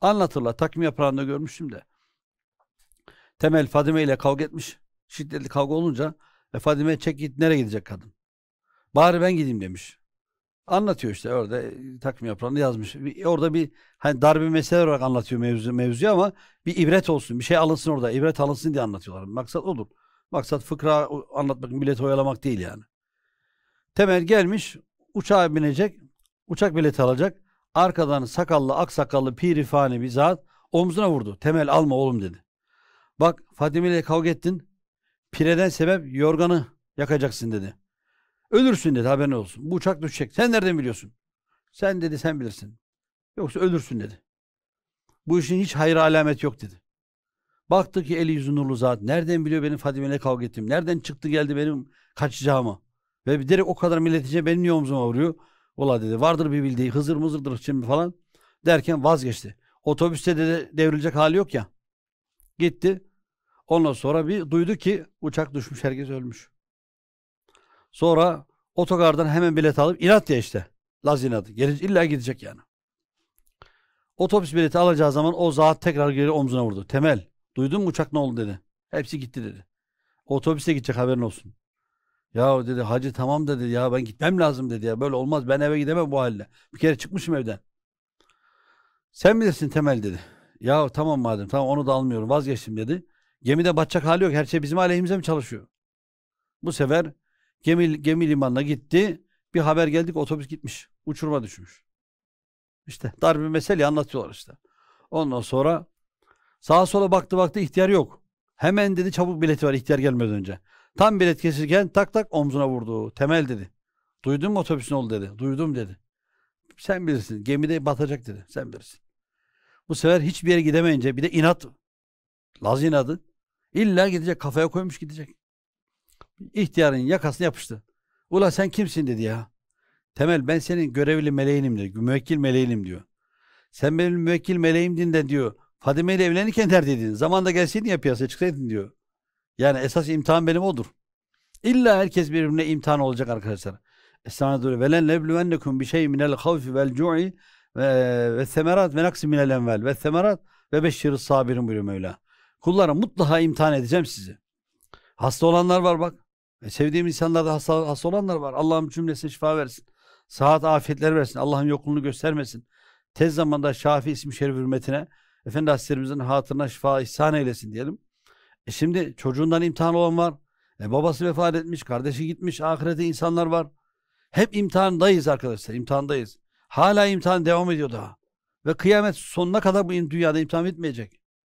Anlatırlar. Takvim yaprağında görmüştüm de. Temel Fadime ile kavga etmiş. Şiddetli kavga olunca e, Fadime çek git nereye gidecek kadın? Bari ben gideyim demiş. Anlatıyor işte orada e, takvim yaprağında yazmış. Bir, e, orada bir hani darbe mesele olarak anlatıyor mevzu, mevzuyu ama bir ibret olsun. Bir şey alınsın orada. ibret alınsın diye anlatıyorlar. Maksat odur. Maksat fıkra anlatmak, milleti oyalamak değil yani. Temel gelmiş, uçağa binecek, uçak bileti alacak. Arkadan sakallı ak sakallı pirifani bir zat omzuna vurdu. Temel alma oğlum dedi. Bak Fatime ile kavga ettin. Pireden sebep yorganı yakacaksın dedi. Ölürsün dedi haberin olsun. Bu uçak düşecek. Sen nereden biliyorsun? Sen dedi sen bilirsin. Yoksa ölürsün dedi. Bu işin hiç hayır alamet yok dedi. Baktı ki eli yüzü nurlu zat. Nereden biliyor benim Fadime ile kavga ettiğimi? Nereden çıktı geldi benim kaçacağımı? Ve direkt o kadar milletince benim niye omzuma vuruyor? Valla dedi vardır bir bildiği hızır mızırdır şimdi falan derken vazgeçti. Otobüste de devrilecek hali yok ya. Gitti. Ondan sonra bir duydu ki uçak düşmüş herkes ölmüş. Sonra otogardan hemen bilet alıp inat ya işte. Laz inadı. illa gidecek yani. Otobüs bileti alacağı zaman o zat tekrar geri omzuna vurdu. Temel duydun mu uçak ne oldu dedi. Hepsi gitti dedi. Otobüse gidecek haberin olsun. Ya dedi hacı tamam dedi ya ben gitmem lazım dedi ya böyle olmaz ben eve gidemem bu halde. Bir kere çıkmışım evden. Sen bilirsin Temel dedi. Ya tamam madem tamam onu da almıyorum vazgeçtim dedi. Gemide batacak hali yok her şey bizim aleyhimize mi çalışıyor? Bu sefer gemi, gemi limanına gitti bir haber geldik otobüs gitmiş uçurma düşmüş. İşte dar bir mesele anlatıyorlar işte. Ondan sonra sağa sola baktı baktı ihtiyar yok. Hemen dedi çabuk bileti var ihtiyar gelmeden önce. Tam bilet kesirken tak tak omzuna vurdu. Temel dedi. Duydun mu otobüsün oldu dedi. Duydum dedi. Sen bilirsin. Gemide batacak dedi. Sen bilirsin. Bu sefer hiçbir yere gidemeyince bir de inat. Laz inadı. İlla gidecek. Kafaya koymuş gidecek. İhtiyarın yakasına yapıştı. Ula sen kimsin dedi ya. Temel ben senin görevli meleğinim diyor. Müvekkil meleğinim diyor. Sen benim müvekkil meleğimdin de diyor. Fadime ile evlenirken neredeydin? Zamanda gelseydin ya piyasaya çıksaydın diyor. Yani esas imtihan benim odur. İlla herkes birbirine imtihan olacak arkadaşlar. Estağfurullah. diyor. Velen lebluvennekum bi şey minel havfi vel cu'i ve semerat ve naksi minel envel ve semerat ve beşşiriz sabirin buyuruyor Mevla. Kullarım mutlaka imtihan edeceğim sizi. Hasta olanlar var bak. E, sevdiğim insanlarda hasta, hasta olanlar var. Allah'ım cümlesine şifa versin. Saat afiyetler versin. Allah'ın yokluğunu göstermesin. Tez zamanda Şafi ismi şerif hürmetine Efendi Hazretlerimizin hatırına şifa ihsan eylesin diyelim. E şimdi çocuğundan imtihan olan var. E babası vefat etmiş, kardeşi gitmiş, ahirete insanlar var. Hep imtihandayız arkadaşlar, imtihandayız. Hala imtihan devam ediyor daha. Ve kıyamet sonuna kadar bu dünyada imtihan bitmeyecek.